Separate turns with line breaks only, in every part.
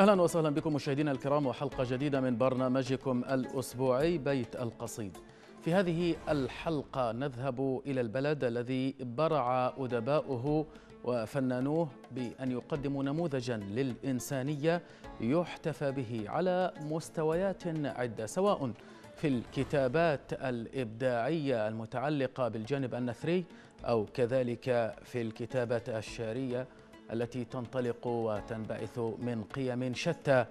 أهلا وسهلا بكم مشاهدينا الكرام وحلقة جديدة من برنامجكم الأسبوعي بيت القصيد في هذه الحلقة نذهب إلى البلد الذي برع أدباؤه وفنانوه بأن يقدموا نموذجا للإنسانية يحتفى به على مستويات عدة سواء في الكتابات الإبداعية المتعلقة بالجانب النثري أو كذلك في الكتابة الشعرية التي تنطلق وتنبعث من قيم شتى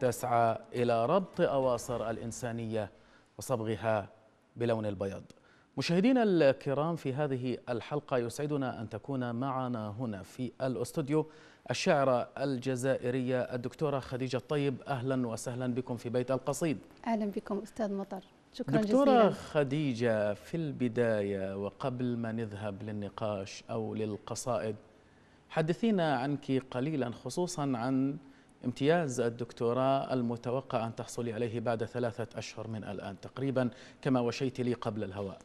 تسعى إلى ربط أواصر الإنسانية وصبغها بلون البيض مشاهدينا الكرام في هذه الحلقة يسعدنا أن تكون معنا هنا في الأستوديو الشعرة الجزائرية الدكتورة خديجة الطيب أهلا وسهلا بكم في بيت القصيد
أهلا بكم أستاذ مطر شكرا دكتورة جزيلا.
خديجة في البداية وقبل ما نذهب للنقاش أو للقصائد حدثينا عنك قليلا خصوصا عن امتياز الدكتوراه المتوقع أن تحصلي عليه بعد ثلاثة أشهر من الآن تقريبا كما وشيت لي قبل الهواء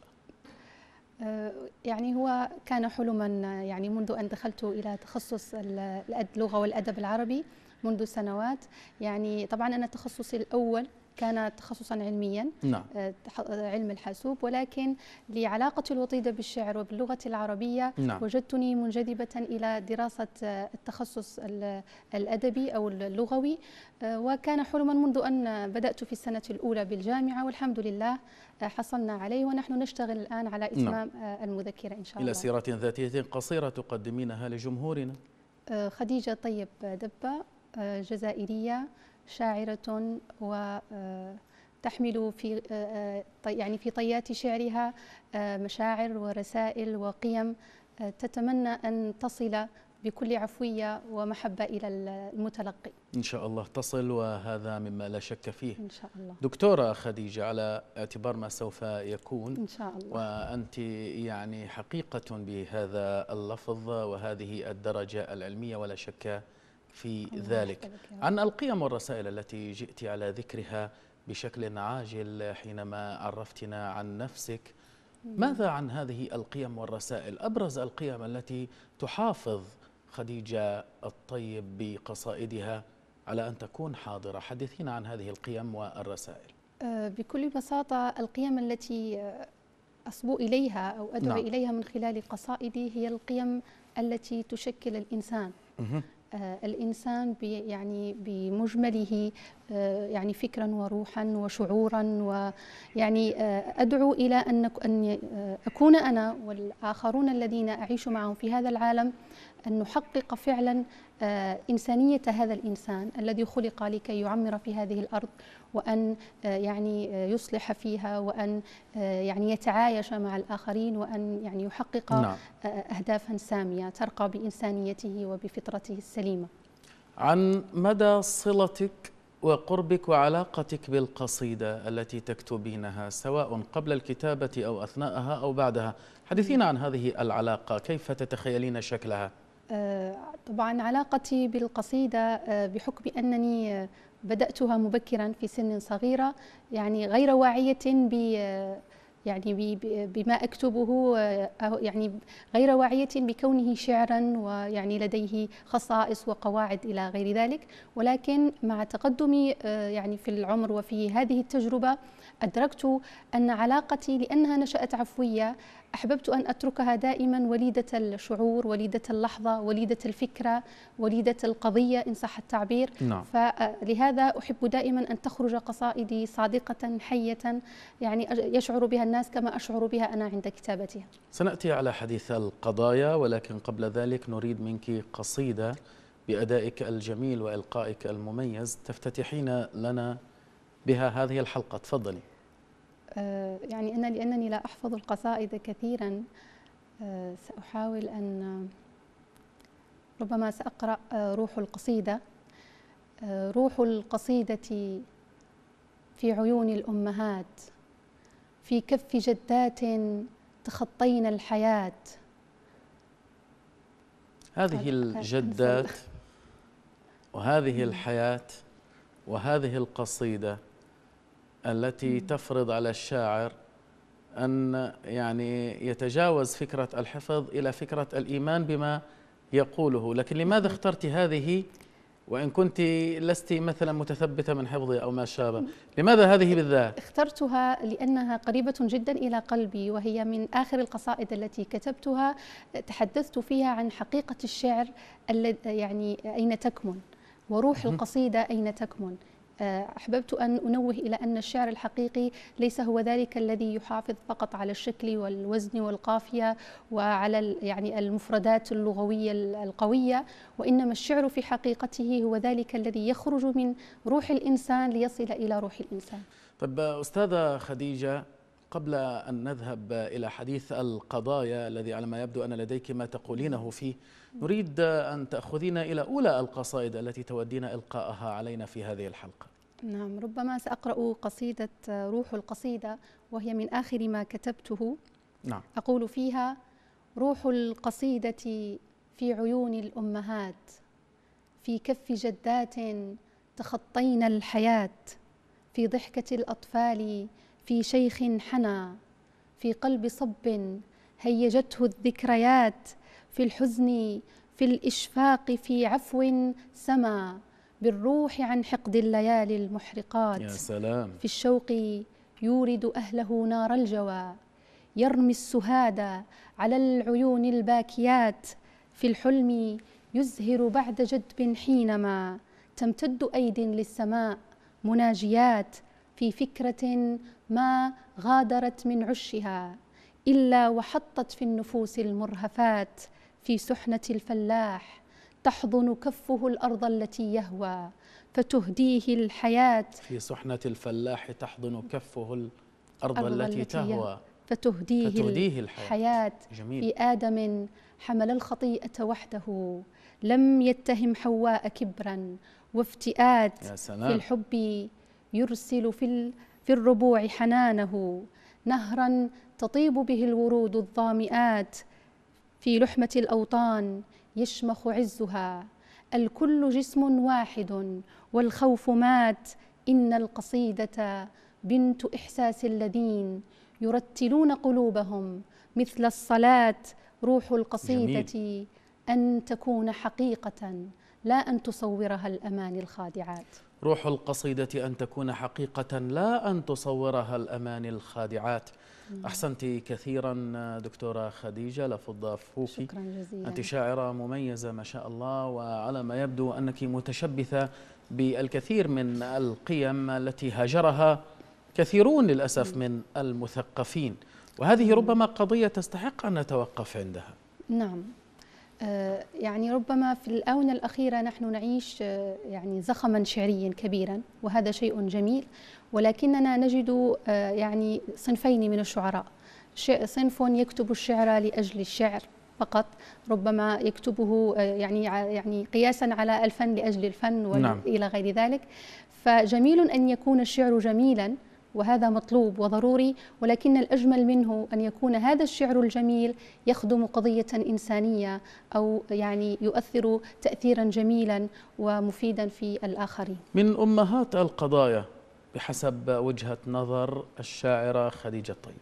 أه، يعني هو كان حلما يعني منذ أن دخلت إلى تخصص اللغة والأدب العربي منذ سنوات يعني طبعا أنا تخصصي الأول كان تخصصا علميا نعم. آه، آه، علم الحاسوب ولكن لعلاقة الوطيدة بالشعر وباللغة العربية نعم. وجدتني منجذبة إلى دراسة آه، التخصص الأدبي أو اللغوي وكان حلما منذ أن بدأت في السنة الأولى بالجامعة والحمد لله حصلنا عليه ونحن نشتغل الآن على نعم. إتمام نعم. المذكرة إن شاء الله إلى سيرة
ذاتية قصيرة تقدمينها لجمهورنا
خديجة طيب دبة جزائرية شاعرة وتحمل آه، في آه، آه، يعني في طيات شعرها مشاعر ورسائل وقيم تتمنى أن تصل بكل عفوية ومحبة إلى المتلقي
إن شاء الله تصل وهذا مما لا شك فيه إن شاء الله دكتورة خديجة على اعتبار ما سوف يكون إن شاء الله وأنت يعني حقيقة بهذا اللفظ وهذه الدرجة العلمية ولا شك في ذلك عن القيم والرسائل التي جئت على ذكرها بشكل عاجل حينما عرفتنا عن نفسك ماذا عن هذه القيم والرسائل أبرز القيم التي تحافظ خديجة الطيب بقصائدها على أن تكون حاضرة حدثينا عن هذه القيم والرسائل
آه، بكل بساطة القيم التي أصبو إليها أو أدعو نعم. إليها من خلال قصائدي هي القيم التي تشكل الإنسان آه، الإنسان بي يعني بمجمله آه، يعني فكرا وروحا وشعورا ويعني آه، أدعو إلى أن أكون أنا والآخرون الذين أعيش معهم في هذا العالم أن نحقق فعلا آه، إنسانية هذا الإنسان الذي خلق لكي يعمر في هذه الأرض وأن آه، يعني آه، يصلح فيها وأن يعني يتعايش مع الآخرين وأن يعني يحقق نعم. أهدافا سامية ترقى بإنسانيته وبفطرته السليمة
عن مدى صلتك وقربك وعلاقتك بالقصيدة التي تكتبينها سواء قبل الكتابة أو أثناءها أو بعدها حدثينا عن هذه العلاقة كيف تتخيلين شكلها
آه، طبعا علاقتي بالقصيدة آه، بحكم أنني آه، بدأتها مبكرا في سن صغيرة يعني غير واعية ب يعني بما أكتبه يعني غير واعية بكونه شعرا ويعني لديه خصائص وقواعد إلى غير ذلك ولكن مع تقدمي يعني في العمر وفي هذه التجربة أدركت أن علاقتي لأنها نشأت عفوية أحببت أن أتركها دائما وليدة الشعور وليدة اللحظة وليدة الفكرة وليدة القضية إن صح التعبير نعم. فلهذا أحب دائما أن تخرج قصائدي صادقة حية يعني يشعر بها الناس كما أشعر بها أنا عند كتابتها
سنأتي على حديث القضايا ولكن قبل ذلك نريد منك قصيدة بأدائك الجميل وإلقائك المميز تفتتحين لنا بها هذه الحلقة تفضلي
آه، يعني أنا لأنني لا أحفظ القصائد كثيرا آه، سأحاول أن ربما سأقرأ آه، روح القصيدة روح القصيدة في عيون الأمهات في كف جدات تخطين الحياة
هذه الجدات وهذه الحياة وهذه القصيدة التي تفرض على الشاعر أن يعني يتجاوز فكرة الحفظ إلى فكرة الإيمان بما يقوله لكن لماذا اخترت هذه وإن كنت لست مثلا متثبتة من حفظي أو ما شابه لماذا هذه بالذات؟
اخترتها لأنها قريبة جدا إلى قلبي وهي من آخر القصائد التي كتبتها تحدثت فيها عن حقيقة الشعر يعني أين تكمن وروح القصيدة أين تكمن آه، أحببت أن أنوه إلى أن الشعر الحقيقي ليس هو ذلك الذي يحافظ فقط على الشكل والوزن والقافية وعلى يعني المفردات اللغوية القوية وإنما الشعر في حقيقته هو ذلك الذي يخرج من روح الإنسان ليصل إلى روح الإنسان
طيب أستاذة خديجة قبل أن نذهب إلى حديث القضايا الذي على ما يبدو أن لديك ما تقولينه فيه نريد أن تأخذينا إلى أولى القصائد التي تودين إلقاءها علينا في هذه الحلقة
نعم ربما سأقرأ قصيدة روح القصيدة وهي من آخر ما كتبته نعم. أقول فيها روح القصيدة في عيون الأمهات في كف جدات تخطين الحياة في ضحكة الأطفال في شيخ حنى في قلب صب هيجته الذكريات في الحزن في الإشفاق في عفو سما بالروح عن حقد الليالي المحرقات يا
سلام في
الشوق يورد أهله نار الجوى يرمي السهادة على العيون الباكيات في الحلم يزهر بعد جدب حينما تمتد أيد للسماء مناجيات في فكرة ما غادرت من عشها إلا وحطت في النفوس المرهفات في سحنة الفلاح تحضن كفه الأرض التي يهوى فتهديه الحياة
في سحنة الفلاح تحضن كفه الأرض, التي, تهوى
فتهديه, فتهديه الحياة, الحياة جميل. في آدم حمل الخطيئة وحده لم يتهم حواء كبرا وافتئات في الحب يرسل في, في الربوع حنانه نهرا تطيب به الورود الظامئات في لحمة الأوطان يشمخ عزها الكل جسم واحد والخوف مات إن القصيدة بنت إحساس الذين يرتلون قلوبهم مثل الصلاة روح القصيدة جميل. أن تكون حقيقة لا أن تصورها الأماني الخادعات
روح القصيدة أن تكون حقيقة لا أن تصورها الأماني الخادعات أحسنت كثيرا دكتورة خديجة لفضة فوكي شكرا جزيلا أنت شاعرة مميزة ما شاء الله وعلى ما يبدو أنك متشبثة بالكثير من القيم التي هاجرها كثيرون للأسف من المثقفين وهذه ربما قضية تستحق أن نتوقف عندها
نعم آه، يعني ربما في الآونة الأخيرة نحن نعيش آه، يعني زخما شعريا كبيرا وهذا شيء جميل ولكننا نجد آه، يعني صنفين من الشعراء صنف يكتب الشعر لأجل الشعر فقط ربما يكتبه يعني يعني قياسا على الفن لأجل الفن نعم. وإلى نعم. غير ذلك فجميل أن يكون الشعر جميلا وهذا مطلوب وضروري ولكن الأجمل منه أن يكون هذا الشعر الجميل يخدم قضية إنسانية أو يعني يؤثر تأثيرا جميلا ومفيدا في الآخرين
من أمهات القضايا بحسب وجهة نظر الشاعرة خديجة الطيب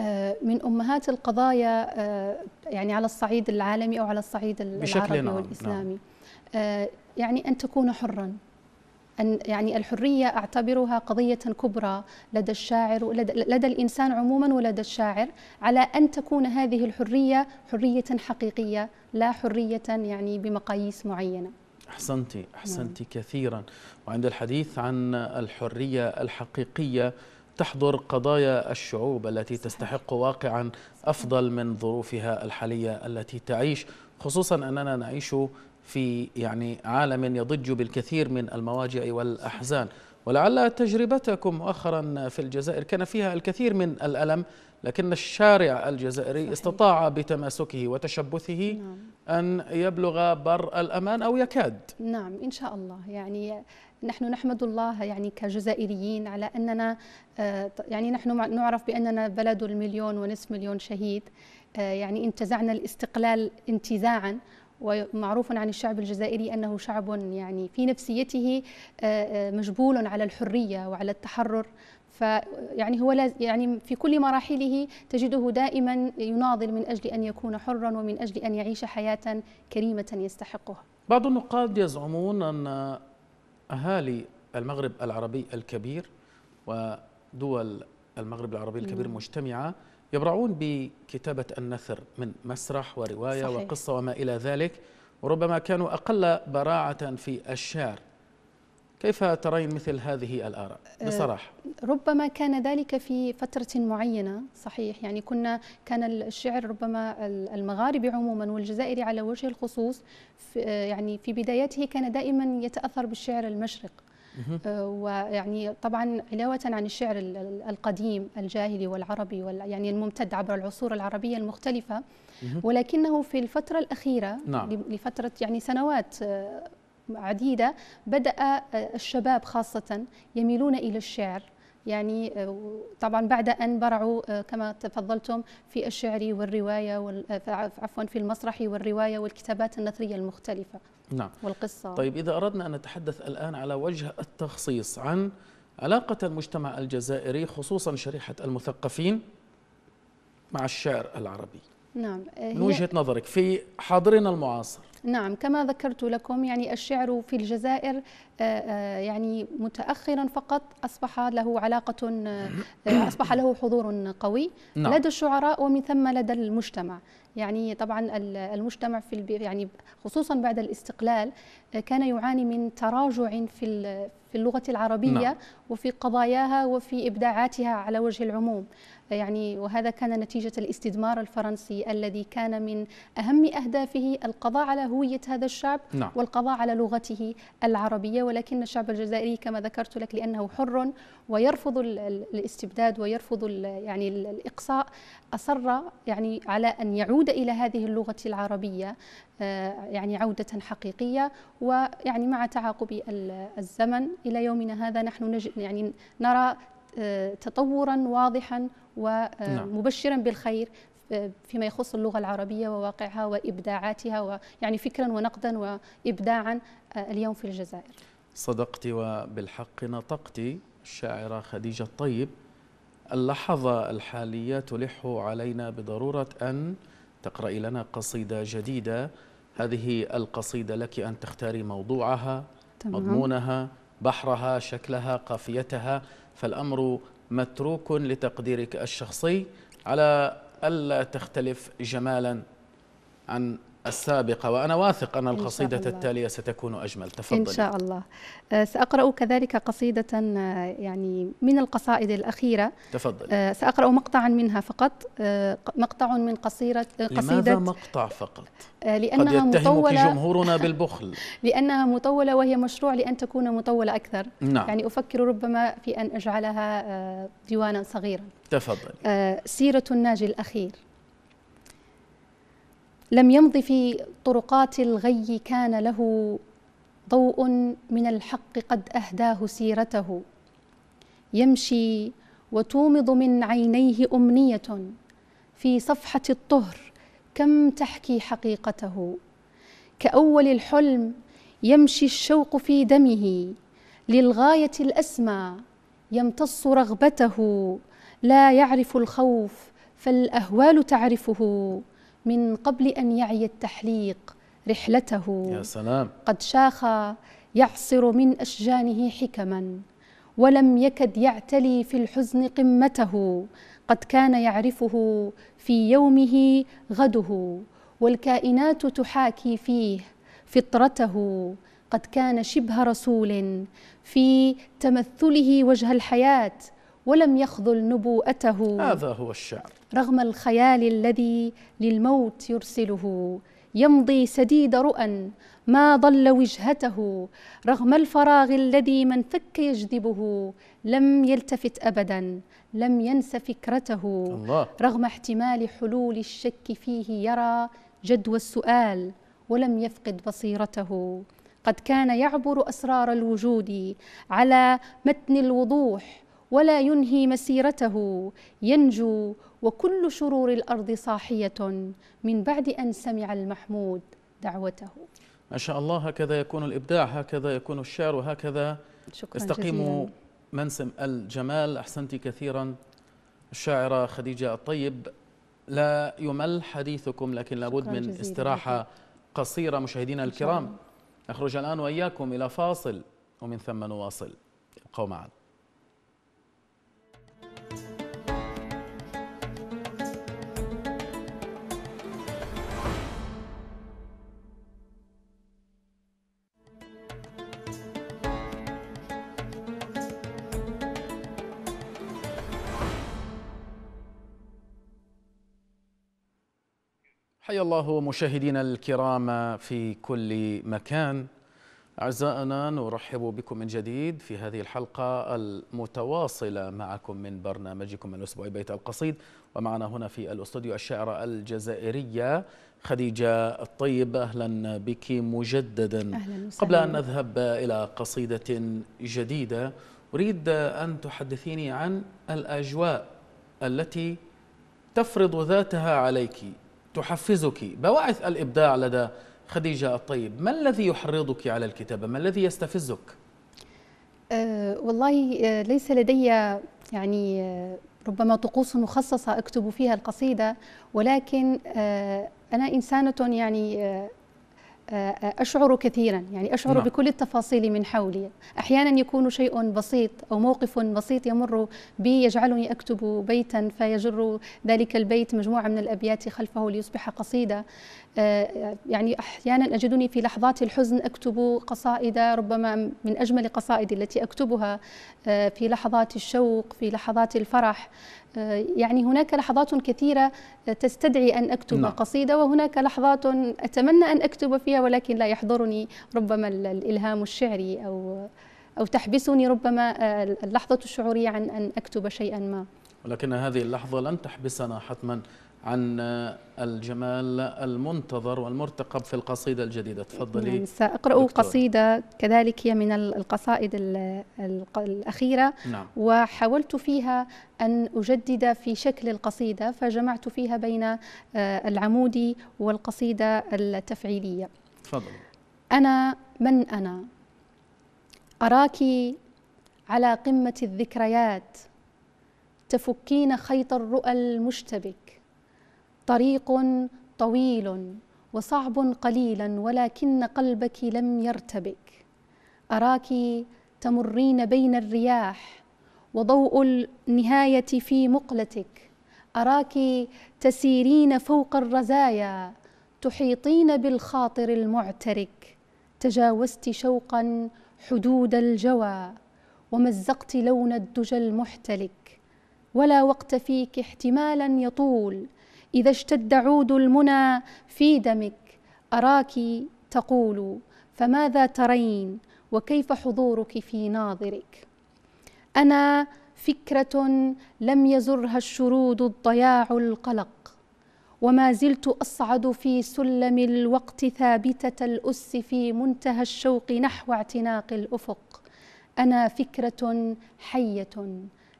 آه، من أمهات القضايا آه، يعني على الصعيد العالمي أو على الصعيد العربي نعم والإسلامي نعم. آه، يعني أن تكون حراً أن يعني الحرية أعتبرها قضية كبرى لدى الشاعر لدى, لدى الإنسان عموما ولدى الشاعر على أن تكون هذه الحرية حرية حقيقية لا حرية يعني بمقاييس معينة
أحسنتي أحسنتي نعم. كثيرا وعند الحديث عن الحرية الحقيقية تحضر قضايا الشعوب التي تستحق واقعا أفضل من ظروفها الحالية التي تعيش خصوصا أننا نعيش في يعني عالم يضج بالكثير من المواجع والأحزان ولعل تجربتكم مؤخرا في الجزائر كان فيها الكثير من الألم لكن الشارع الجزائري صحيح. استطاع بتماسكه وتشبثه نعم. أن يبلغ بر الأمان أو يكاد
نعم إن شاء الله يعني نحن نحمد الله يعني كجزائريين على أننا آه، يعني نحن نعرف بأننا بلد المليون ونصف مليون شهيد آه، يعني انتزعنا الاستقلال انتزاعا ومعروف عن الشعب الجزائري أنه شعب يعني في نفسيته آه، آه، مجبول على الحرية وعلى التحرر فيعني هو لاز يعني في كل مراحله تجده دائما يناضل من اجل ان يكون حرا ومن اجل ان يعيش حياه كريمه يستحقها.
بعض النقاد يزعمون ان اهالي المغرب العربي الكبير ودول المغرب العربي الكبير مجتمعه يبرعون بكتابة النثر من مسرح ورواية صحيح. وقصة وما إلى ذلك وربما كانوا أقل براعة في الشعر كيف ترين مثل هذه الآراء آه، بصراحة؟
ربما كان ذلك في فترة معينة صحيح يعني كنا كان الشعر ربما المغاربي عموما والجزائري على وجه الخصوص في آه، يعني في بدايته كان دائما يتأثر بالشعر المشرق آه، ويعني طبعا علاوة عن الشعر القديم الجاهلي والعربي وال يعني الممتد عبر العصور العربية المختلفة ولكنه في الفترة الأخيرة نعم. لفترة يعني سنوات آه، عديدة بدأ آه، الشباب خاصة يميلون إلى الشعر يعني آه، طبعا بعد أن برعوا آه، كما تفضلتم في الشعر والرواية آه، عفوا في المسرح والرواية والكتابات النثرية المختلفة نعم والقصة طيب
إذا أردنا أن نتحدث الآن على وجه التخصيص عن علاقة المجتمع الجزائري خصوصا شريحة المثقفين مع الشعر العربي
نعم من وجهة
نظرك في حاضرنا المعاصر
نعم كما ذكرت لكم يعني الشعر في الجزائر آه، آه، يعني متأخرا فقط أصبح له علاقة آه، أصبح له حضور قوي نعم. لدى الشعراء ومن ثم لدى المجتمع يعني طبعا المجتمع في يعني خصوصا بعد الاستقلال كان يعاني من تراجع في في اللغة العربية نعم. وفي قضاياها وفي إبداعاتها على وجه العموم يعني وهذا كان نتيجة الاستدمار الفرنسي الذي كان من أهم أهدافه القضاء على هوية هذا الشعب نعم. والقضاء على لغته العربية ولكن الشعب الجزائري كما ذكرت لك لأنه حر ويرفض الاستبداد ويرفض يعني الإقصاء أصر يعني على أن يعود إلى هذه اللغة العربية آه، يعني عودة حقيقية ويعني مع تعاقب الزمن إلى يومنا هذا نحن نجد يعني نرى آه، تطورا واضحا ومبشرا آه، نعم. بالخير آه، فيما يخص اللغة العربية وواقعها وإبداعاتها ويعني فكرا ونقدا وإبداعا اليوم في الجزائر
صدقت وبالحق نطقت الشاعرة خديجة الطيب اللحظة الحالية تلح علينا بضرورة أن تقرأي لنا قصيدة جديدة هذه القصيدة لك أن تختاري موضوعها تمام. مضمونها بحرها شكلها قافيتها فالأمر متروك لتقديرك الشخصي على ألا تختلف جمالا عن السابقة وأنا واثق أن القصيدة التالية ستكون أجمل تفضل إن شاء
الله أه، سأقرأ كذلك قصيدة أه، يعني من القصائد الأخيرة
تفضل أه،
سأقرأ مقطعا منها فقط مقطع من قصيرة قصيدة لماذا
مقطع فقط؟
لأنها قد مطولة جمهورنا بالبخل لأنها مطولة وهي مشروع لأن تكون مطولة أكثر نعم. يعني أفكر ربما في أن أجعلها ديوانا صغيرا تفضل سيرة الناجي الأخير لم يمض في طرقات الغي كان له ضوء من الحق قد اهداه سيرته يمشي وتومض من عينيه امنيه في صفحه الطهر كم تحكي حقيقته كاول الحلم يمشي الشوق في دمه للغايه الاسمى يمتص رغبته لا يعرف الخوف فالاهوال تعرفه من قبل أن يعي التحليق رحلته يا سلام قد شاخ يعصر من أشجانه حكما ولم يكد يعتلي في الحزن قمته قد كان يعرفه في يومه غده والكائنات تحاكي فيه فطرته قد كان شبه رسول في تمثله وجه الحياه ولم يخذل نبوءته هذا هو الشعر رغم الخيال الذي للموت يرسله يمضي سديد رؤى ما ضل وجهته رغم الفراغ الذي من فك يجذبه لم يلتفت ابدا لم ينس فكرته الله. رغم احتمال حلول الشك فيه يرى جدوى السؤال ولم يفقد بصيرته قد كان يعبر اسرار الوجود على متن الوضوح ولا ينهي مسيرته ينجو وكل شرور الأرض صاحية من بعد أن سمع المحمود دعوته
ما شاء الله هكذا يكون الإبداع هكذا يكون الشعر وهكذا شكرا استقيم جزيلا. منسم الجمال أحسنت كثيرا الشاعرة خديجة الطيب لا يمل حديثكم لكن لابد من استراحة قصيرة مشاهدينا الكرام نخرج الآن وإياكم إلى فاصل ومن ثم نواصل ابقوا معنا حيا الله مشاهدينا الكرام في كل مكان أعزائنا نرحب بكم من جديد في هذه الحلقة المتواصلة معكم من برنامجكم الأسبوعي بيت القصيد ومعنا هنا في الأستوديو الشاعرة الجزائرية خديجة الطيب أهلا بك مجددا أهلاً قبل أن نذهب إلى قصيدة جديدة أريد أن تحدثيني عن الأجواء التي تفرض ذاتها عليك تحفزك بواعث الإبداع لدى خديجة الطيب ما الذي يحرضك على الكتابة ما الذي يستفزك
أه والله أه، ليس لدي يعني أه، ربما طقوس مخصصة أكتب فيها القصيدة ولكن أه أنا إنسانة يعني أه، أشعر كثيرا يعني أشعر نعم. بكل التفاصيل من حولي أحيانا يكون شيء بسيط أو موقف بسيط يمر بي يجعلني أكتب بيتا فيجر ذلك البيت مجموعة من الأبيات خلفه ليصبح قصيدة آه، يعني أحيانا أجدني في لحظات الحزن أكتب قصائد ربما من أجمل قصائدي التي أكتبها آه، في لحظات الشوق في لحظات الفرح آه، يعني هناك لحظات كثيرة تستدعي أن أكتب نعم. قصيدة وهناك لحظات أتمنى أن أكتب فيها ولكن لا يحضرني ربما الإلهام الشعري أو أو تحبسني ربما آه، اللحظة الشعورية عن أن أكتب شيئا ما
ولكن هذه اللحظة لن تحبسنا حتما عن الجمال المنتظر والمرتقب في القصيدة الجديدة تفضلي نعم سأقرأ دكتور.
قصيدة كذلك هي من القصائد الأخيرة نعم. وحاولت فيها أن أجدد في شكل القصيدة فجمعت فيها بين آه، العمودي والقصيدة التفعيلية تفضل أنا من أنا أراك على قمة الذكريات تفكين خيط الرؤى المشتبك طريق طويل وصعب قليلا ولكن قلبك لم يرتبك اراك تمرين بين الرياح وضوء النهايه في مقلتك اراك تسيرين فوق الرزايا تحيطين بالخاطر المعترك تجاوزت شوقا حدود الجوى ومزقت لون الدجى المحتلك ولا وقت فيك احتمالا يطول إذا اشتد عود المنى في دمك أراك تقول فماذا ترين وكيف حضورك في ناظرك أنا فكرة لم يزرها الشرود الضياع القلق وما زلت أصعد في سلم الوقت ثابتة الأس في منتهى الشوق نحو اعتناق الأفق أنا فكرة حية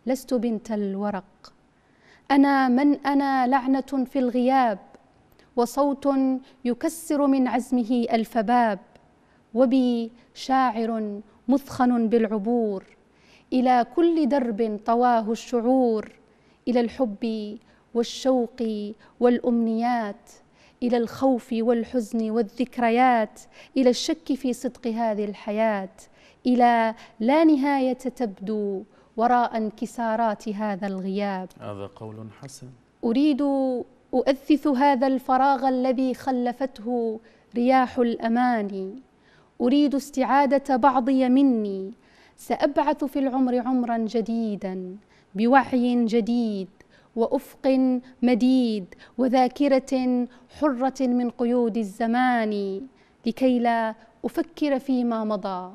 لست بنت الورق انا من انا لعنه في الغياب وصوت يكسر من عزمه الف باب وبي شاعر مثخن بالعبور الى كل درب طواه الشعور الى الحب والشوق والامنيات الى الخوف والحزن والذكريات الى الشك في صدق هذه الحياه الى لا نهايه تبدو وراء انكسارات هذا الغياب
هذا قول حسن
أريد أؤثث هذا الفراغ الذي خلفته رياح الأماني أريد استعادة بعضي مني سأبعث في العمر عمرا جديدا بوعي جديد وأفق مديد وذاكرة حرة من قيود الزمان لكي لا أفكر فيما مضى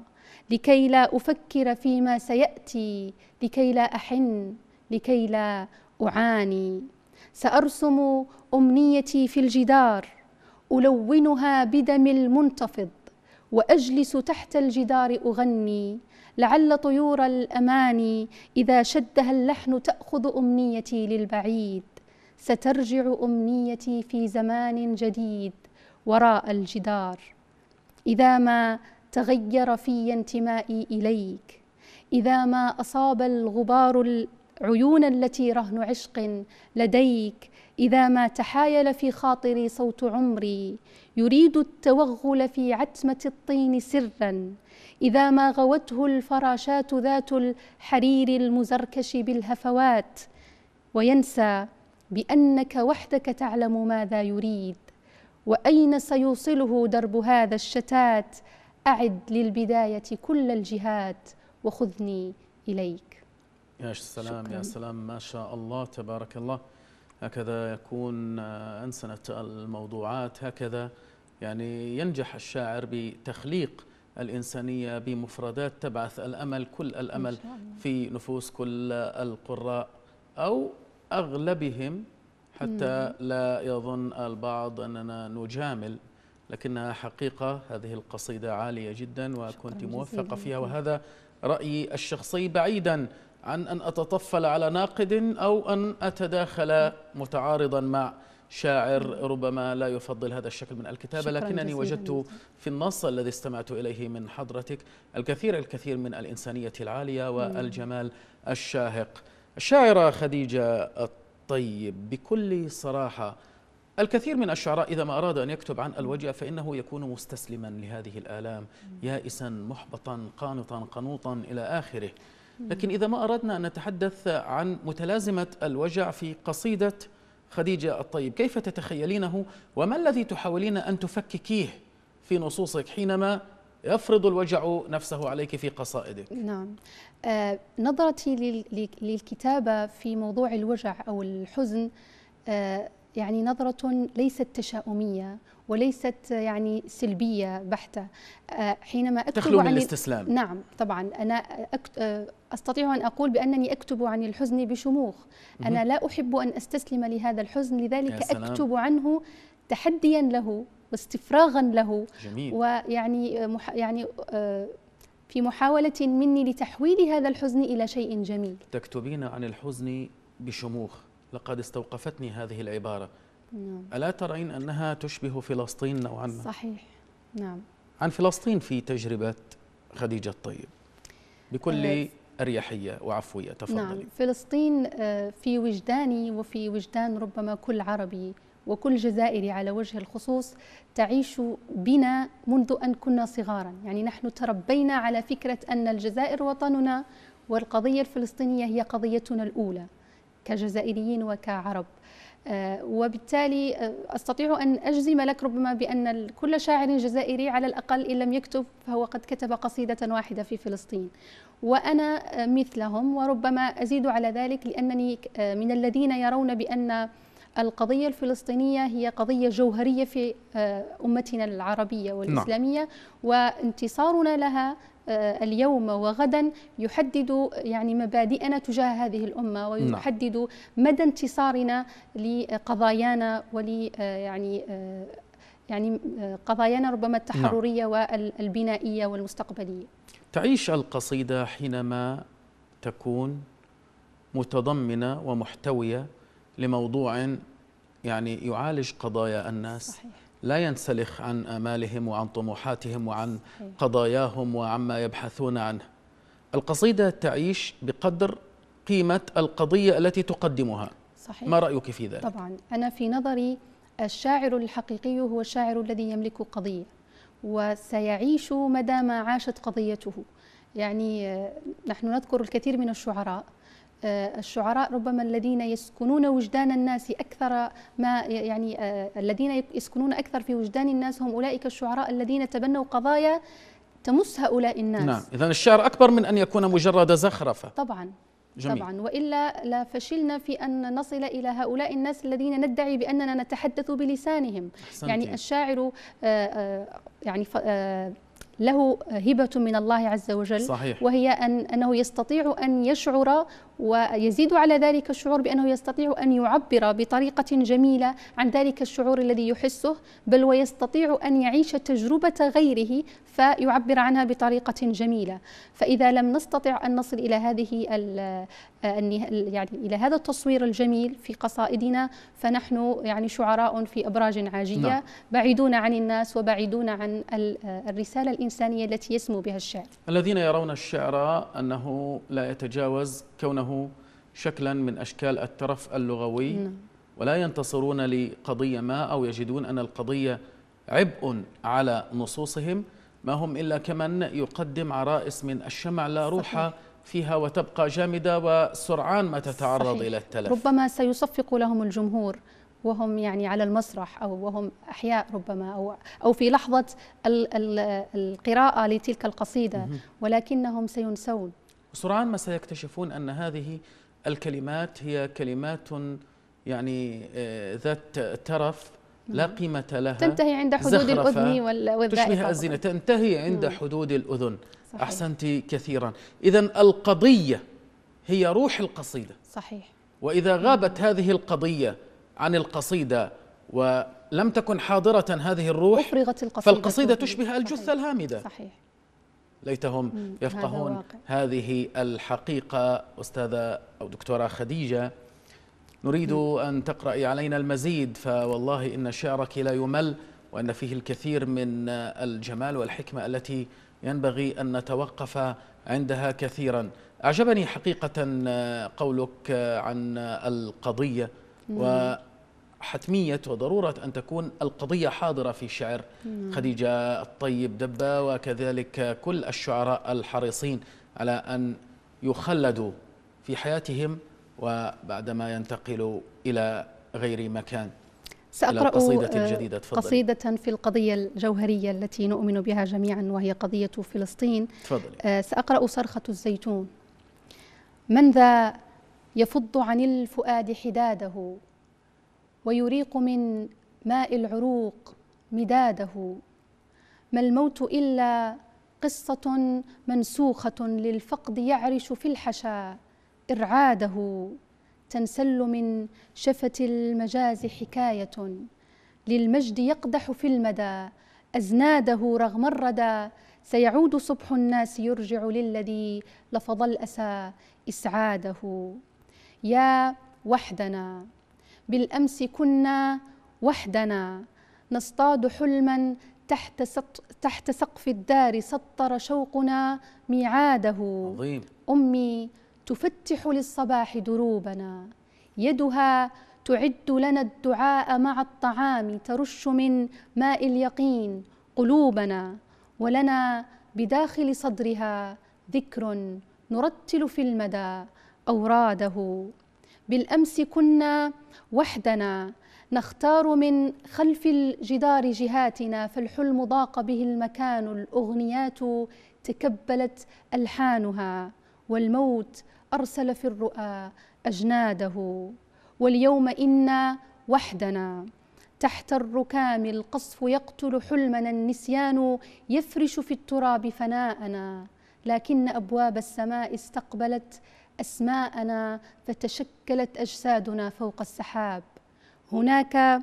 لكي لا أفكر فيما سيأتي لكي لا أحن لكي لا أعاني سأرسم أمنيتي في الجدار ألونها بدم المنتفض وأجلس تحت الجدار أغني لعل طيور الأماني إذا شدها اللحن تأخذ أمنيتي للبعيد سترجع أمنيتي في زمان جديد وراء الجدار إذا ما تغير في انتمائي اليك اذا ما اصاب الغبار العيون التي رهن عشق لديك اذا ما تحايل في خاطري صوت عمري يريد التوغل في عتمه الطين سرا اذا ما غوته الفراشات ذات الحرير المزركش بالهفوات وينسى بانك وحدك تعلم ماذا يريد واين سيوصله درب هذا الشتات أعد للبداية كل الجهاد وخذني إليك
يا سلام يا سلام ما شاء الله تبارك الله هكذا يكون آه، أنسنة الموضوعات هكذا يعني ينجح الشاعر بتخليق الإنسانية بمفردات تبعث الأمل كل الأمل في نفوس كل القراء أو أغلبهم حتى نعم. لا يظن البعض أننا نجامل لكنها حقيقة هذه القصيدة عالية جدا وكنت موفقة فيها وهذا رأيي الشخصي بعيدا عن أن أتطفل على ناقد أو أن أتداخل متعارضا مع شاعر ربما لا يفضل هذا الشكل من الكتابة لكنني وجدت في النص الذي استمعت إليه من حضرتك الكثير الكثير من الإنسانية العالية والجمال الشاهق الشاعرة خديجة الطيب بكل صراحة الكثير من الشعراء إذا ما أراد أن يكتب عن الوجع فإنه يكون مستسلما لهذه الآلام يائسا محبطا قانطا قنوطا إلى آخره لكن إذا ما أردنا أن نتحدث عن متلازمة الوجع في قصيدة خديجة الطيب كيف تتخيلينه وما الذي تحاولين أن تفككيه في نصوصك حينما يفرض الوجع نفسه عليك في قصائدك
نعم آه، نظرتي للكتابة في موضوع الوجع أو الحزن آه، يعني نظرة ليست تشاؤمية وليست يعني سلبية بحتة آه، حينما أكتب تخلو من عن الاستسلام نعم طبعا أنا آه، أستطيع أن أقول بأنني أكتب عن الحزن بشموخ أنا لا أحب أن أستسلم لهذا الحزن لذلك أكتب عنه تحديا له واستفراغا له جميل. ويعني آه، مح يعني في محاولة مني لتحويل هذا الحزن إلى شيء جميل
تكتبين عن الحزن بشموخ لقد استوقفتني هذه العبارة نعم. ألا ترين أنها تشبه فلسطين نوعا ما؟
صحيح نعم
عن فلسطين في تجربة خديجة الطيب بكل آه، أريحية وعفوية تفضلي نعم
فلسطين آه، في وجداني وفي وجدان ربما كل عربي وكل جزائري على وجه الخصوص تعيش بنا منذ أن كنا صغارا يعني نحن تربينا على فكرة أن الجزائر وطننا والقضية الفلسطينية هي قضيتنا الأولى كجزائريين وكعرب آه، وبالتالي آه، استطيع ان اجزم لك ربما بان كل شاعر جزائري على الاقل ان لم يكتب فهو قد كتب قصيده واحده في فلسطين وانا آه، مثلهم وربما ازيد على ذلك لانني من الذين يرون بان القضية الفلسطينية هي قضية جوهرية في آه، أمتنا العربية نعم. والإسلامية نعم. وانتصارنا لها آه، اليوم وغدا يحدد يعني مبادئنا تجاه هذه الامه نعم. ويحدد نعم. مدى انتصارنا لقضايانا ول آه، يعني يعني قضايانا ربما التحرريه نعم. والبنائيه والمستقبليه.
تعيش القصيده حينما تكون متضمنه ومحتويه لموضوع يعني يعالج قضايا الناس صحيح. لا ينسلخ عن آمالهم وعن طموحاتهم وعن صحيح. قضاياهم وعما يبحثون عنه القصيدة تعيش بقدر قيمة القضية التي تقدمها
صحيح. ما رأيك في ذلك؟ طبعا أنا في نظري الشاعر الحقيقي هو الشاعر الذي يملك قضية وسيعيش مدى ما عاشت قضيته يعني آه، نحن نذكر الكثير من الشعراء آه، الشعراء ربما الذين يسكنون وجدان الناس أكثر ما يعني آه، الذين يسكنون أكثر في وجدان الناس هم أولئك الشعراء الذين تبنوا قضايا تمس هؤلاء الناس نعم
إذا الشعر أكبر من أن يكون مجرد زخرفة طبعا جميل. طبعا
وإلا لفشلنا في أن نصل إلى هؤلاء الناس الذين ندعي بأننا نتحدث بلسانهم أحسنتي. يعني الشاعر آه، يعني له هبة من الله عز وجل صحيح. وهي أن أنه يستطيع أن يشعر ويزيد على ذلك الشعور بأنه يستطيع أن يعبر بطريقة جميلة عن ذلك الشعور الذي يحسه بل ويستطيع أن يعيش تجربة غيره فيعبر عنها بطريقة جميلة فإذا لم نستطع أن نصل إلى هذه يعني إلى هذا التصوير الجميل في قصائدنا فنحن يعني شعراء في أبراج عاجية نعم. بعيدون عن الناس وبعيدون عن الرسالة الإنسانية التي يسمو بها الشعر
الذين يرون الشعر أنه لا يتجاوز كونه شكلا من أشكال الترف اللغوي نعم. ولا ينتصرون لقضية ما أو يجدون أن القضية عبء على نصوصهم ما هم إلا كمن يقدم عرائس من الشمع لا روح فيها وتبقى جامدة وسرعان ما تتعرض صحيح. إلى التلف ربما
سيصفق لهم الجمهور وهم يعني على المسرح أو وهم أحياء ربما أو, أو في لحظة القراءة لتلك القصيدة ولكنهم سينسون
سرعان ما سيكتشفون أن هذه الكلمات هي كلمات يعني آه، ذات ترف لا قيمة لها تنتهي عند حدود الأذن والذائقة تشبه الزنا تنتهي عند حدود الأذن صحيح. أحسنت كثيرا إذا القضية هي روح القصيدة صحيح وإذا غابت هذه القضية عن القصيدة ولم تكن حاضرة هذه الروح أفرغت القصيدة فالقصيدة تشبه الجثة الهامدة صحيح ليتهم يفقهون هذه الحقيقة أستاذة أو دكتورة خديجة نريد أن تقرأي علينا المزيد فوالله إن شعرك لا يمل وأن فيه الكثير من الجمال والحكمة التي ينبغي أن نتوقف عندها كثيرا أعجبني حقيقة قولك عن القضية وحتمية وضرورة أن تكون القضية حاضرة في شعر خديجة الطيب دبة وكذلك كل الشعراء الحريصين على أن يخلدوا في حياتهم وبعدما ينتقلوا إلى غير مكان سأقرأ قصيدة آه، جديدة تفضل. قصيدة
في القضية الجوهرية التي نؤمن بها جميعا وهي قضية فلسطين تفضل. آه، سأقرأ صرخة الزيتون من ذا يفض عن الفؤاد حداده ويريق من ماء العروق مداده ما الموت إلا قصة منسوخة للفقد يعرش في الحشا إرعاده تنسل من شفة المجاز حكاية للمجد يقدح في المدى أزناده رغم الردى سيعود صبح الناس يرجع للذي لفظ الأسى إسعاده يا وحدنا بالامس كنا وحدنا نصطاد حلما تحت تحت سقف الدار سطر شوقنا ميعاده عظيم امي تفتح للصباح دروبنا يدها تعد لنا الدعاء مع الطعام ترش من ماء اليقين قلوبنا ولنا بداخل صدرها ذكر نرتل في المدى أوراده بالأمس كنا وحدنا نختار من خلف الجدار جهاتنا فالحلم ضاق به المكان الأغنيات تكبلت ألحانها والموت أرسل في الرؤى أجناده واليوم إنا وحدنا تحت الركام القصف يقتل حلمنا النسيان يفرش في التراب فناءنا لكن أبواب السماء استقبلت أسماءنا فتشكلت أجسادنا فوق السحاب هناك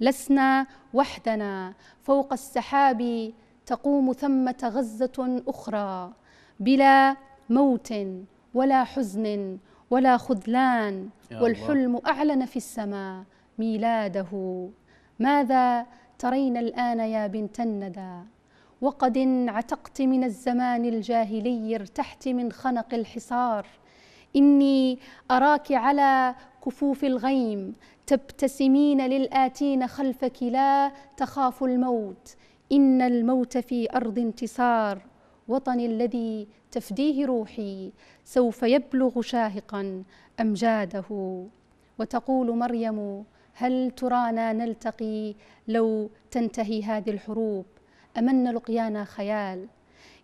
لسنا وحدنا فوق السحاب تقوم ثمة غزة أخرى بلا موت ولا حزن ولا خذلان والحلم أعلن في السماء ميلاده ماذا ترين الآن يا بنت الندى وقد انعتقت من الزمان الجاهلي ارتحت من خنق الحصار إني أراك على كفوف الغيم تبتسمين للآتين خلفك لا تخاف الموت إن الموت في أرض انتصار وطني الذي تفديه روحي سوف يبلغ شاهقا أمجاده وتقول مريم هل ترانا نلتقي لو تنتهي هذه الحروب أمن لقيانا خيال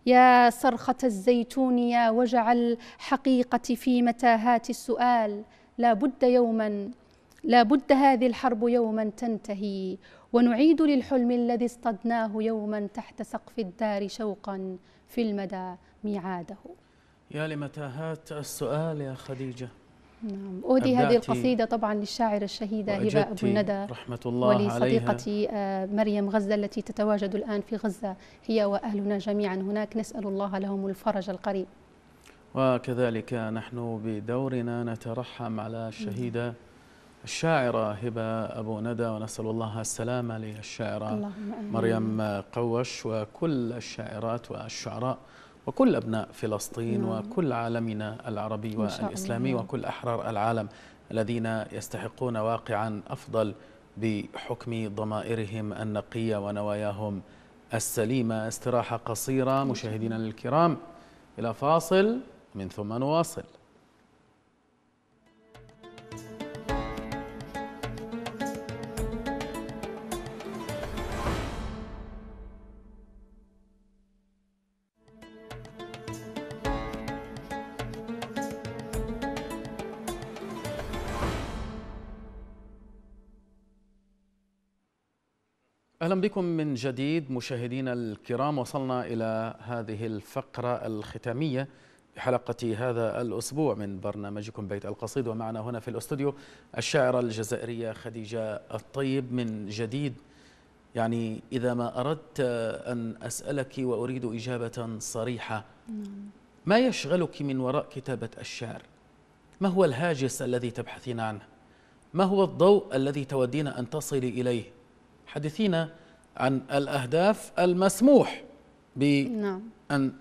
يا صرخة الزيتون يا وجع الحقيقة في متاهات السؤال لا بد يوما لا بد هذه الحرب يوما تنتهي ونعيد للحلم الذي اصطدناه يوما تحت سقف الدار شوقا في المدى ميعاده
يا لمتاهات السؤال يا خديجة
نعم أودي هذه القصيدة طبعا للشاعرة الشهيدة هبة أبو الندى رحمة الله ولصديقتي آه، مريم غزة التي تتواجد الآن في غزة هي وأهلنا جميعا هناك نسأل الله لهم الفرج القريب
وكذلك نحن بدورنا نترحم على نعم. الشهيدة الشاعرة هبة أبو ندى ونسأل الله السلامة للشاعرة مريم قوش وكل الشاعرات والشعراء وكل أبناء فلسطين نعم. وكل عالمنا العربي والإسلامي وكل أحرار العالم الذين يستحقون واقعا أفضل بحكم ضمائرهم النقية ونواياهم السليمة استراحة قصيرة مشاهدينا الكرام إلى فاصل من ثم نواصل اهلا بكم من جديد مشاهدينا الكرام وصلنا الى هذه الفقره الختاميه بحلقه هذا الاسبوع من برنامجكم بيت القصيد ومعنا هنا في الاستوديو الشاعره الجزائريه خديجه الطيب من جديد يعني اذا ما اردت ان اسالك واريد اجابه صريحه نعم. ما يشغلك من وراء كتابه الشعر ما هو الهاجس الذي تبحثين عنه ما هو الضوء الذي تودين ان تصلي اليه حدثينا عن الأهداف المسموح بأن نعم.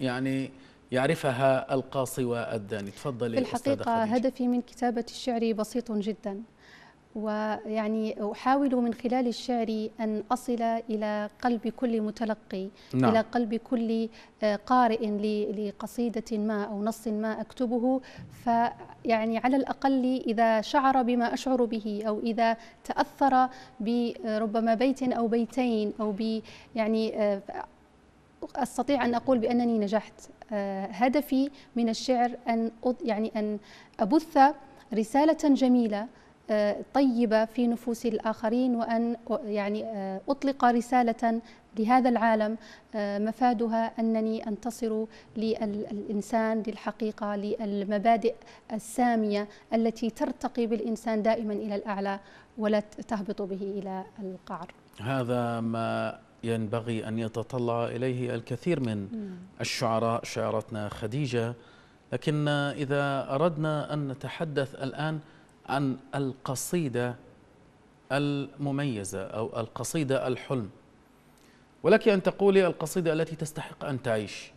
يعني يعرفها القاصي والداني تفضلي في الحقيقة
هدفي من كتابة الشعر بسيط جدا ويعني أحاول من خلال الشعر أن أصل إلى قلب كل متلقي نعم. إلى قلب كل آه، قارئ لقصيدة ما أو نص ما أكتبه فيعني على الأقل إذا شعر بما أشعر به أو إذا تأثر بربما آه، بيت أو بيتين أو ب يعني آه، استطيع ان اقول بانني نجحت هدفي من الشعر ان يعني ان ابث رساله جميله آه، طيبة في نفوس الآخرين وأن يعني آه، أطلق رسالة لهذا العالم آه، مفادها أنني أنتصر للإنسان للحقيقة للمبادئ السامية التي ترتقي بالإنسان دائما إلى الأعلى ولا تهبط به إلى القعر
هذا ما ينبغي أن يتطلع إليه الكثير من الشعراء شعرتنا خديجة لكن إذا أردنا أن نتحدث الآن عن القصيدة المميزة أو القصيدة الحلم ولك أن تقولي القصيدة التي تستحق أن تعيش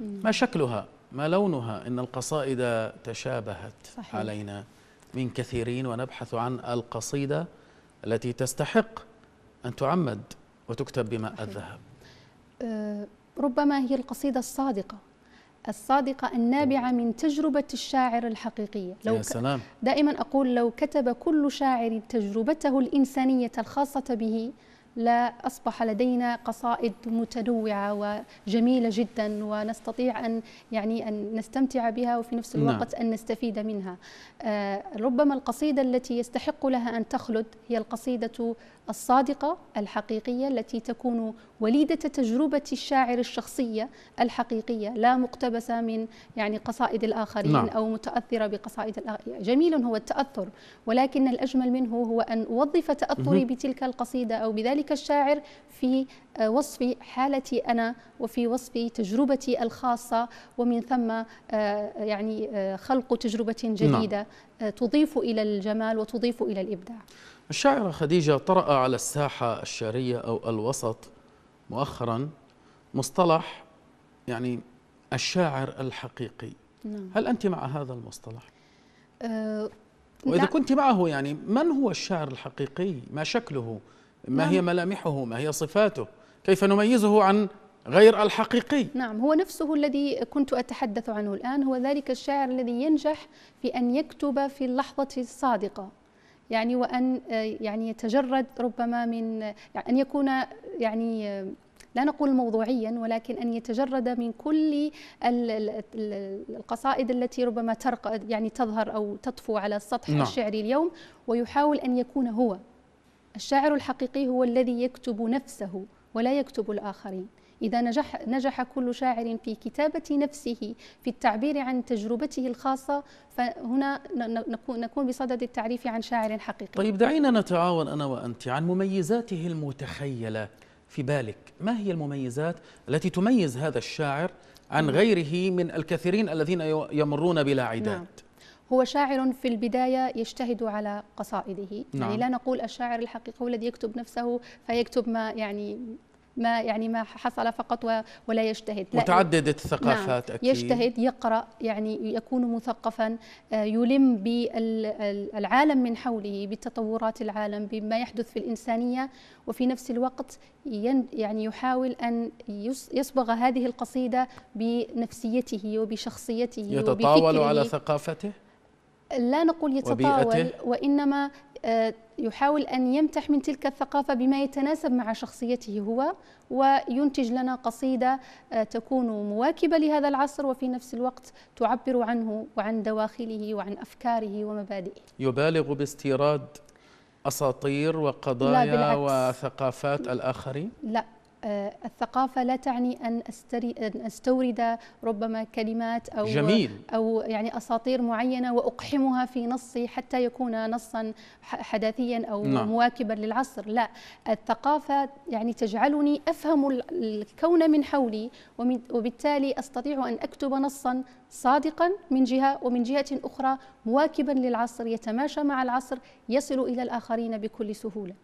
ما شكلها ما لونها إن القصائد تشابهت صحيح. علينا من كثيرين ونبحث عن القصيدة التي تستحق أن تعمد وتكتب بماء الذهب
أه، ربما هي القصيدة الصادقة الصادقة النابعة من تجربة الشاعر الحقيقية لو يا سلام. دائما أقول لو كتب كل شاعر تجربته الإنسانية الخاصة به لا أصبح لدينا قصائد متنوعة وجميلة جدا ونستطيع أن يعني أن نستمتع بها وفي نفس نعم. الوقت أن نستفيد منها آه ربما القصيدة التي يستحق لها أن تخلد هي القصيدة الصادقة الحقيقية التي تكون وليدة تجربة الشاعر الشخصية الحقيقية لا مقتبسة من يعني قصائد الآخرين نعم. أو متأثرة بقصائد الآخرين جميل هو التأثر ولكن الأجمل منه هو أن أوظف تأثري بتلك القصيدة أو بذلك الشاعر في آه، وصف حالتي أنا وفي وصف تجربتي الخاصة ومن ثم آه، يعني آه، خلق تجربة نعم. جديدة نعم. تضيف إلى الجمال وتضيف إلى الإبداع
الشاعرة خديجة طرأ على الساحة الشعرية أو الوسط مؤخرا مصطلح يعني الشاعر الحقيقي نعم. هل أنت مع هذا المصطلح؟
أه وإذا نعم.
كنت معه يعني من هو الشاعر الحقيقي؟ ما شكله؟ ما نعم. هي ملامحه؟ ما هي صفاته؟ كيف نميزه عن غير الحقيقي
نعم هو نفسه الذي كنت أتحدث عنه الآن هو ذلك الشاعر الذي ينجح في أن يكتب في اللحظة الصادقة يعني وأن آه، يعني يتجرد ربما من يعني أن يكون يعني آه، لا نقول موضوعيا ولكن ان يتجرد من كل القصائد التي ربما ترق يعني تظهر او تطفو على السطح نعم. الشعري اليوم ويحاول ان يكون هو الشاعر الحقيقي هو الذي يكتب نفسه ولا يكتب الاخرين إذا نجح, نجح كل شاعر في كتابة نفسه في التعبير عن تجربته الخاصة فهنا نكون بصدد التعريف عن شاعر حقيقي طيب
دعينا نتعاون أنا وأنت عن مميزاته المتخيلة في بالك ما هي المميزات التي تميز هذا الشاعر عن نعم. غيره من الكثيرين الذين يمرون بلا عداد نعم.
هو شاعر في البداية يجتهد على قصائده يعني نعم. يعني لا نقول الشاعر الحقيقي هو الذي يكتب نفسه فيكتب ما يعني ما يعني ما حصل فقط ولا يجتهد متعددة الثقافات نعم أكيد يجتهد يقرأ يعني يكون مثقفا آه، يلم بالعالم من حوله بتطورات العالم بما يحدث في الإنسانية وفي نفس الوقت يعني يحاول أن يصبغ هذه القصيدة بنفسيته وبشخصيته يتطاول على
ثقافته
لا نقول يتطاول وبيئته. وإنما آه، يحاول أن يمتح من تلك الثقافة بما يتناسب مع شخصيته هو وينتج لنا قصيدة آه، تكون مواكبة لهذا العصر وفي نفس الوقت تعبر عنه وعن دواخله وعن أفكاره ومبادئه
يبالغ باستيراد أساطير وقضايا وثقافات الآخرين؟
لا آه، الثقافة لا تعني أن, أستري أن أستورد ربما كلمات أو جميل. أو يعني أساطير معينة وأقحمها في نصي حتى يكون نصا حداثيا أو نعم. مواكبا للعصر لا الثقافة يعني تجعلني أفهم الكون من حولي وبالتالي أستطيع أن أكتب نصا صادقا من جهة ومن جهة أخرى مواكبا للعصر يتماشى مع العصر يصل إلى الآخرين بكل سهولة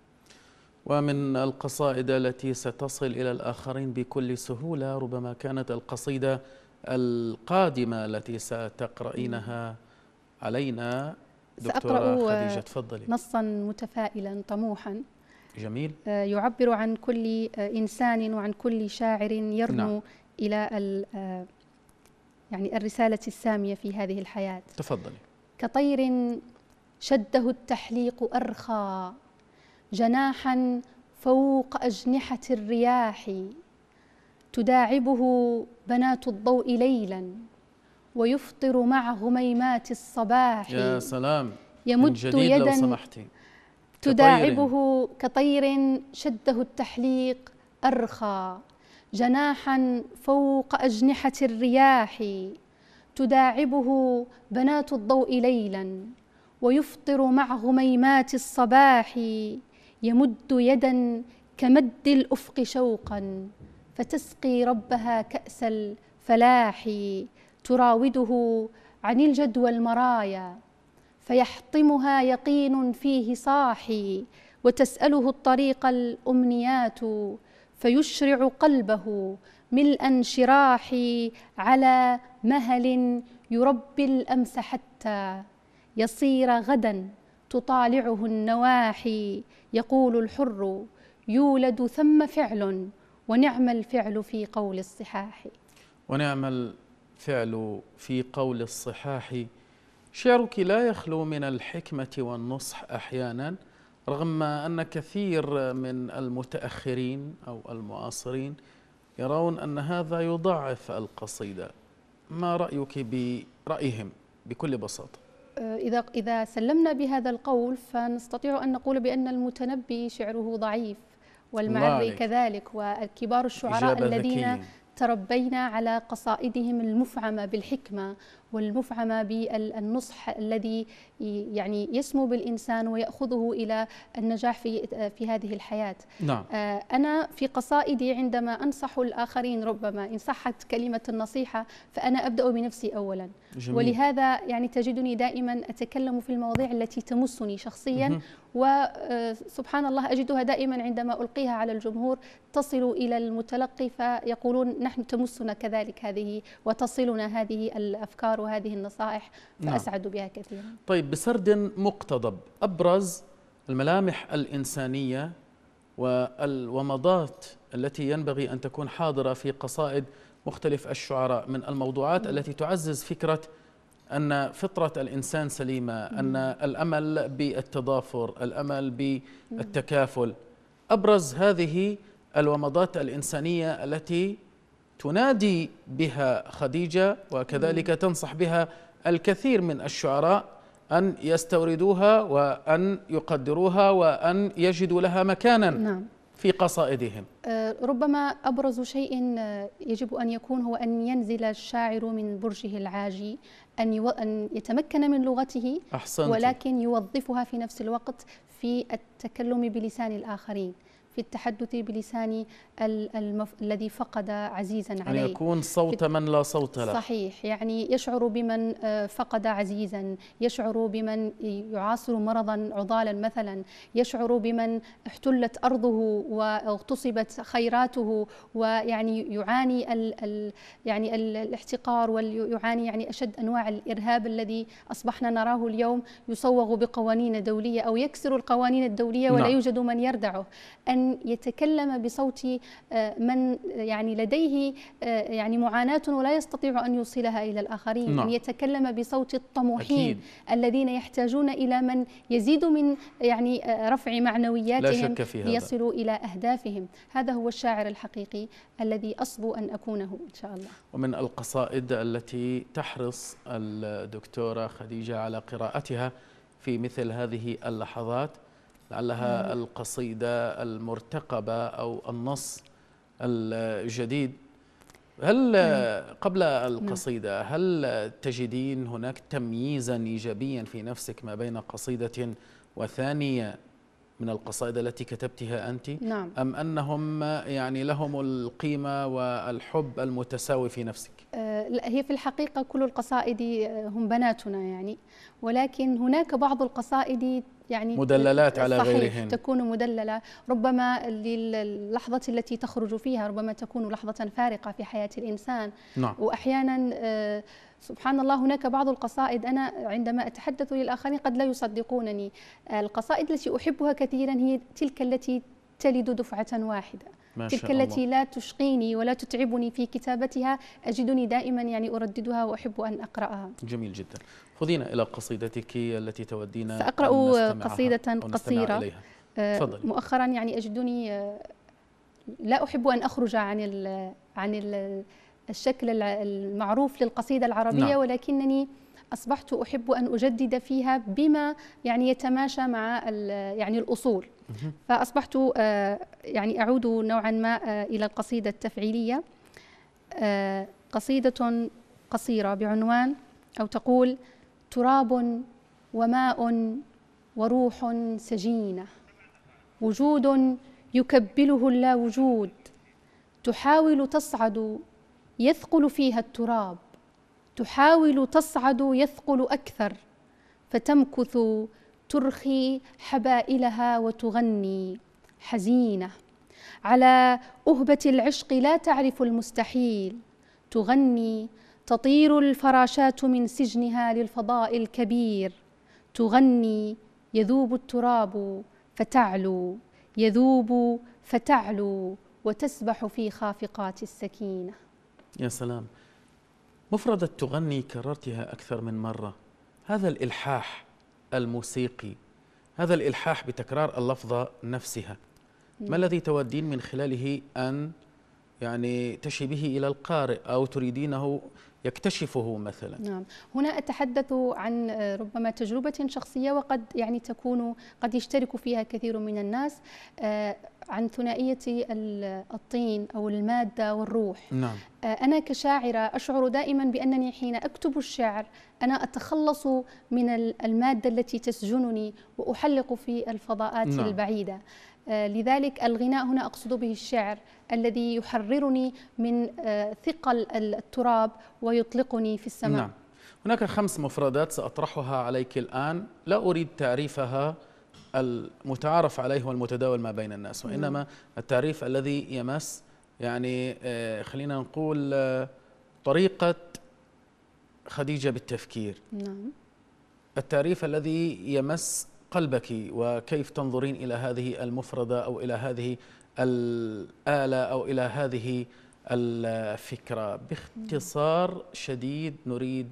ومن القصائد التي ستصل إلى الآخرين بكل سهولة ربما كانت القصيدة القادمة التي ستقرأينها علينا دكتورة خديجة تفضلي نصا
متفائلا طموحا جميل آه، يعبر عن كل آه، إنسان وعن كل شاعر يرنو نعم. إلى آه، يعني الرسالة السامية في هذه الحياة تفضلي كطير شده التحليق أرخى جناحا فوق أجنحة الرياح تداعبه بنات الضوء ليلا ويفطر مع هميمات الصباح يا
سلام يمد يدا لو سمحتي
تداعبه كطير شده التحليق أرخى جناحا فوق أجنحة الرياح تداعبه بنات الضوء ليلا ويفطر مع هميمات الصباح يمد يدا كمد الافق شوقا فتسقي ربها كاس الفلاح تراوده عن الجدوى المرايا فيحطمها يقين فيه صاحي وتساله الطريق الامنيات فيشرع قلبه ملء انشراح على مهل يربي الامس حتى يصير غدا تطالعه النواحي يقول الحر يولد ثم فعل ونعم الفعل في قول الصحاح
ونعم الفعل في قول الصحاح شعرك لا يخلو من الحكمة والنصح أحيانا رغم أن كثير من المتأخرين أو المعاصرين يرون أن هذا يضعف القصيدة ما رأيك برأيهم بكل بساطة
آه، إذا إذا سلمنا بهذا القول فنستطيع أن نقول بأن المتنبي شعره ضعيف والمعري كذلك والكبار الشعراء الذين تربينا على قصائدهم المفعمة بالحكمة والمفعمة بالنصح الذي يعني يسمو بالإنسان ويأخذه إلى النجاح في, في هذه الحياة نعم. آه، أنا في قصائدي عندما أنصح الآخرين ربما إن صحت كلمة النصيحة فأنا أبدأ بنفسي أولا جميل. ولهذا يعني تجدني دائما أتكلم في المواضيع التي تمسني شخصيا وسبحان آه، الله أجدها دائما عندما ألقيها على الجمهور تصل إلى المتلقي فيقولون نحن تمسنا كذلك هذه وتصلنا هذه الأفكار الافكار وهذه النصائح نعم. فأسعد بها كثيرا
طيب بسرد مقتضب أبرز الملامح الإنسانية والومضات التي ينبغي أن تكون حاضرة في قصائد مختلف الشعراء من الموضوعات التي تعزز فكرة أن فطرة الإنسان سليمة أن الأمل بالتضافر الأمل بالتكافل أبرز هذه الومضات الإنسانية التي تنادي بها خديجة وكذلك تنصح بها الكثير من الشعراء أن يستوردوها وأن يقدروها وأن يجدوا لها مكانا نعم. في قصائدهم
أه، ربما أبرز شيء أه، يجب أن يكون هو أن ينزل الشاعر من برجه العاجي أن, أن يتمكن من لغته أحسنت. ولكن يوظفها في نفس الوقت في التكلم بلسان الآخرين في التحدث بلسان المف... الذي فقد عزيزا عليه أن يكون
صوت من لا صوت له
صحيح يعني يشعر بمن آه، فقد عزيزا يشعر بمن يعاصر مرضا عضالا مثلا يشعر بمن احتلت أرضه واغتصبت خيراته ويعني يعاني ال... ال... يعني الاحتقار ويعاني يعني أشد أنواع الإرهاب الذي أصبحنا نراه اليوم يصوغ بقوانين دولية أو يكسر القوانين الدولية ولا نعم. يوجد من يردعه أن أن يتكلم بصوت آه، من يعني لديه آه، يعني معاناة ولا يستطيع أن يوصلها إلى الآخرين نعم. أن يعني يتكلم بصوت الطموحين أكيد. الذين يحتاجون إلى من يزيد من يعني آه، رفع معنوياتهم ليصلوا إلى أهدافهم هذا هو الشاعر الحقيقي الذي أصبو أن أكونه إن شاء الله
ومن القصائد التي تحرص الدكتورة خديجة على قراءتها في مثل هذه اللحظات لعلها القصيدة المرتقبة أو النص الجديد هل قبل القصيدة هل تجدين هناك تمييزا إيجابيا في نفسك ما بين قصيدة وثانية من القصائد التي كتبتها أنت نعم. أم أنهم يعني لهم القيمة والحب المتساوي في نفسك
آه، لا هي في الحقيقة كل القصائد آه، هم بناتنا يعني ولكن هناك بعض القصائد يعني مدللات على صحيح غيرهن تكون مدللة ربما للحظة التي تخرج فيها ربما تكون لحظة فارقة في حياة الإنسان نعم. وأحيانا آه، سبحان الله هناك بعض القصائد أنا عندما أتحدث للآخرين قد لا يصدقونني القصائد التي أحبها كثيرا هي تلك التي تلد دفعة واحدة ما تلك شاء الله. التي لا تشقيني ولا تتعبني في كتابتها أجدني دائما يعني أرددها وأحب أن أقرأها
جميل جدا خذينا إلى قصيدتك التي تودينا سأقرأ قصيدة قصيرة إليها. آه، فضل.
مؤخرا يعني أجدني آه، لا أحب أن أخرج عن عن الشكل المعروف للقصيدة العربية نعم. ولكنني اصبحت احب ان اجدد فيها بما يعني يتماشى مع يعني الاصول فاصبحت آه، يعني اعود نوعا ما آه، الى القصيده التفعيليه آه، قصيده قصيره بعنوان او تقول تراب وماء وروح سجينه وجود يكبله اللا وجود تحاول تصعد يثقل فيها التراب تحاول تصعد يثقل أكثر فتمكث ترخي حبائلها وتغني حزينة على أهبة العشق لا تعرف المستحيل تغني تطير الفراشات من سجنها للفضاء الكبير تغني يذوب التراب فتعلو يذوب فتعلو وتسبح في خافقات السكينه
يا سلام مفردة تغني كررتها أكثر من مرة هذا الإلحاح الموسيقي هذا الإلحاح بتكرار اللفظة نفسها ما الذي تودين من خلاله أن يعني تشي به إلى القارئ أو تريدينه يكتشفه مثلا
نعم هنا أتحدث عن آه، ربما تجربة شخصية وقد يعني تكون قد يشترك فيها كثير من الناس آه، عن ثنائية الطين أو المادة والروح نعم. آه، أنا كشاعرة أشعر دائما بأنني حين أكتب الشعر أنا أتخلص من المادة التي تسجنني وأحلق في الفضاءات نعم. البعيدة آه، لذلك الغناء هنا أقصد به الشعر الذي يحررني من آه، ثقل التراب ويطلقني في السماء نعم.
هناك خمس مفردات سأطرحها عليك الآن لا أريد تعريفها المتعارف عليه والمتداول ما بين الناس نعم. وإنما التعريف الذي يمس يعني آه، خلينا نقول طريقة خديجة بالتفكير نعم. التعريف الذي يمس قلبك وكيف تنظرين إلى هذه المفردة أو إلى هذه الآلة أو إلى هذه الفكرة باختصار شديد نريد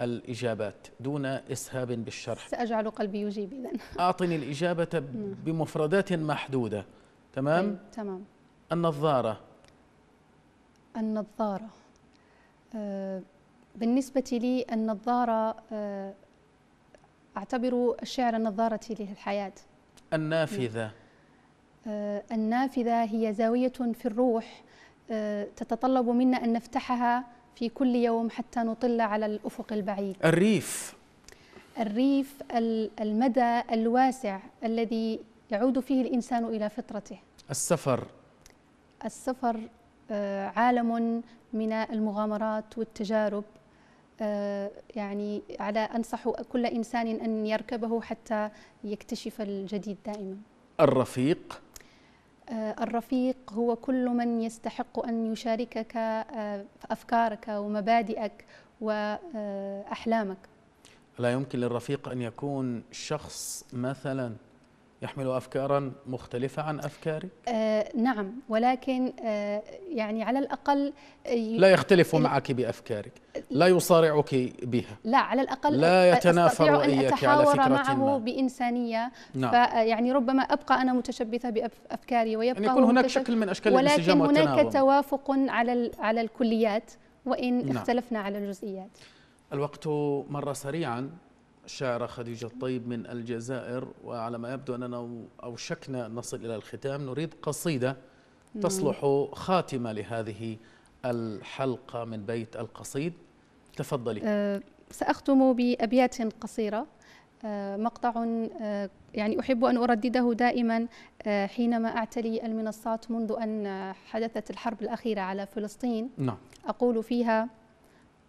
الإجابات دون إسهاب بالشرح
سأجعل قلبي يجيب إذن
أعطني الإجابة بمفردات محدودة تمام؟ طيب، تمام النظارة
النظارة آه، بالنسبة لي النظارة آه، أعتبر الشعر نظارة للحياة
النافذة
آه، النافذة هي زاوية في الروح آه، تتطلب منا أن نفتحها في كل يوم حتى نطل على الأفق البعيد
الريف
الريف المدى الواسع الذي يعود فيه الإنسان إلى فطرته السفر السفر آه، عالم من المغامرات والتجارب آه، يعني على أنصح كل إنسان أن يركبه حتى يكتشف الجديد دائما
الرفيق
آه، الرفيق هو كل من يستحق أن يشاركك آه، أفكارك ومبادئك وأحلامك
لا يمكن للرفيق أن يكون شخص مثلا يحمل أفكارا مختلفة عن افكاري
آه نعم ولكن آه يعني على الأقل آه، لا يختلف معك
بأفكارك آه، لا يصارعك بها
لا على الأقل لا يتنافر اياك على فكرة معه ما. بإنسانية نعم. فيعني آه، ربما أبقى أنا متشبثة بأفكاري ويبقى يعني يكون هناك شكل من أشكال الانسجام ولكن هناك توافق على على الكليات وإن نعم. اختلفنا على الجزئيات
الوقت مر سريعا شاعرة خديجة الطيب من الجزائر وعلى ما يبدو أننا أوشكنا أن نصل إلى الختام نريد قصيدة تصلح خاتمة لهذه الحلقة من بيت القصيد تفضلي
أه، سأختم بأبيات قصيرة أه، مقطع أه، يعني أحب أن أردده دائما حينما أعتلي المنصات منذ أن حدثت الحرب الأخيرة على فلسطين نعم. أقول فيها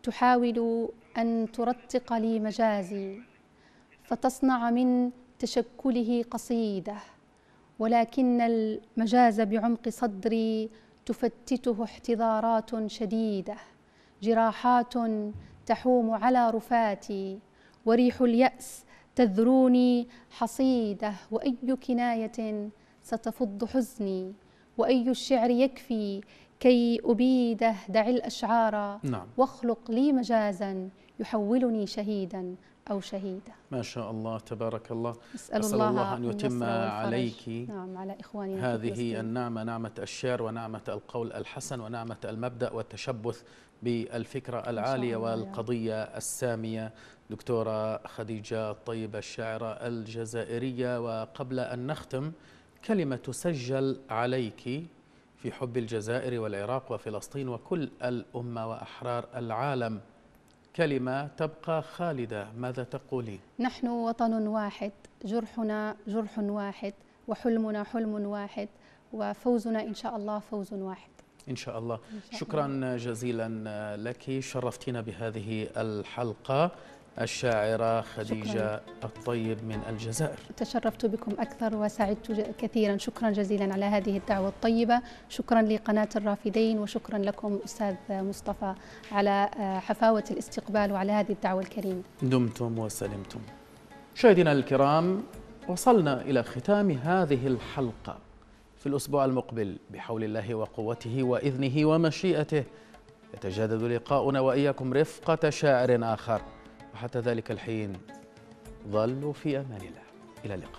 تحاول أن ترتق لي مجازي فتصنع من تشكله قصيده ولكن المجاز بعمق صدري تفتته احتضارات شديده جراحات تحوم على رفاتي وريح الياس تذروني حصيده واي كنايه ستفض حزني واي الشعر يكفي كي ابيده دع الاشعار نعم. واخلق لي مجازا يحولني شهيدا أو شهيدة
ما شاء الله تبارك الله أسأل, أسأل الله, الله أن يتم عليك نعم
على إخواني هذه النعمة
نعمة الشعر ونعمة القول الحسن ونعمة المبدأ والتشبث بالفكرة العالية والقضية السامية دكتورة خديجة الطيبة الشاعرة الجزائرية وقبل أن نختم كلمة تسجل عليك في حب الجزائر والعراق وفلسطين وكل الأمة وأحرار العالم كلمة تبقى خالدة ماذا تقولين؟
نحن وطن واحد جرحنا جرح واحد وحلمنا حلم واحد وفوزنا إن شاء الله فوز واحد
إن شاء الله إن شاء شكرا الله. جزيلا لك شرفتينا بهذه الحلقة الشاعرة خديجة شكراً. الطيب من الجزائر
تشرفت بكم أكثر وسعدت كثيرا شكرا جزيلا على هذه الدعوة الطيبة شكرا لقناة الرافدين وشكرا لكم أستاذ مصطفى على آه، حفاوة الاستقبال وعلى هذه الدعوة الكريمة
دمتم وسلمتم مشاهدينا الكرام وصلنا إلى ختام هذه الحلقة في الأسبوع المقبل بحول الله وقوته وإذنه ومشيئته يتجدد لقاؤنا وإياكم رفقة شاعر آخر وحتى ذلك الحين ظلوا في أمان الله إلى اللقاء